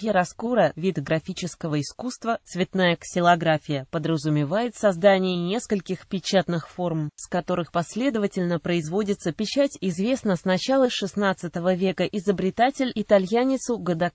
Кераскура – вид графического искусства, цветная ксилография, подразумевает создание нескольких печатных форм, с которых последовательно производится печать, Известно с начала XVI века изобретатель итальянецу Угода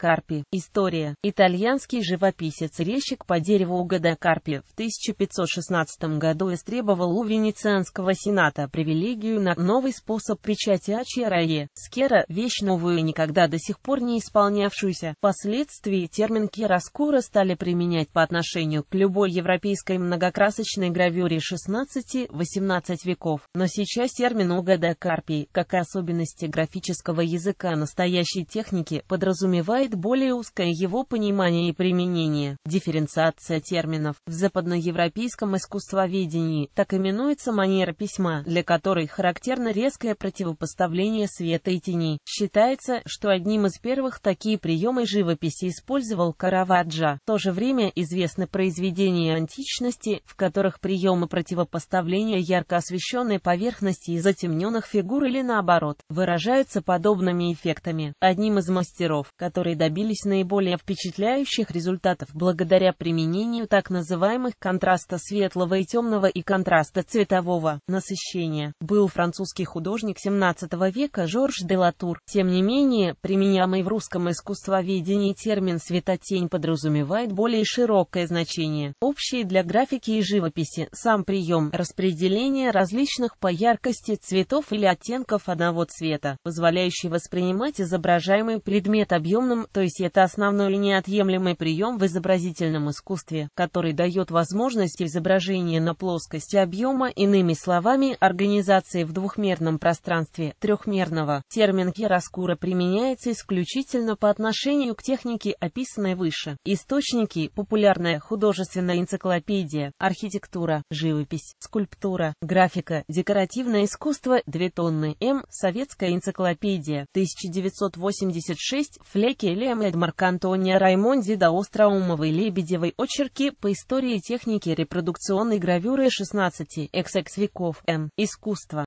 История. Итальянский живописец-резчик по дереву Угода в 1516 году истребовал у Венецианского сената привилегию на новый способ печати Ачерае. Скера – вещь новую и никогда до сих пор не исполнявшуюся. Впоследствии впоследствии термин «кероскура» стали применять по отношению к любой европейской многокрасочной гравюре 16-18 веков, но сейчас термин «угода карпий», как особенности графического языка настоящей техники, подразумевает более узкое его понимание и применение. Дифференциация терминов в западноевропейском искусствоведении так именуется манера письма, для которой характерно резкое противопоставление света и тени. Считается, что одним из первых такие приемы живописи части использовал караваджа. В то же время известны произведения античности, в которых приемы противопоставления ярко освещенной поверхности и затемненных фигур или наоборот, выражаются подобными эффектами. Одним из мастеров, которые добились наиболее впечатляющих результатов благодаря применению так называемых контраста светлого и темного и контраста цветового насыщения, был французский художник 17 века Жорж де Латур. Тем не менее, применяемый в русском искусствоведении театр термин «светотень» подразумевает более широкое значение, общее для графики и живописи. Сам прием распределения различных по яркости цветов или оттенков одного цвета, позволяющий воспринимать изображаемый предмет объемным, то есть это основной и неотъемлемый прием в изобразительном искусстве, который дает возможность изображения на плоскости объема, иными словами, организации в двухмерном пространстве трехмерного. Термин «гироскура» применяется исключительно по отношению к технике науки, описанной выше. Источники – популярная художественная энциклопедия, архитектура, живопись, скульптура, графика, декоративное искусство, 2 тонны, М. Советская энциклопедия, 1986, Флеки Лем Эдмарк Антония Раймонди до Остроумовой Лебедевой очерки по истории техники репродукционной гравюры 16 XX веков М. Искусство.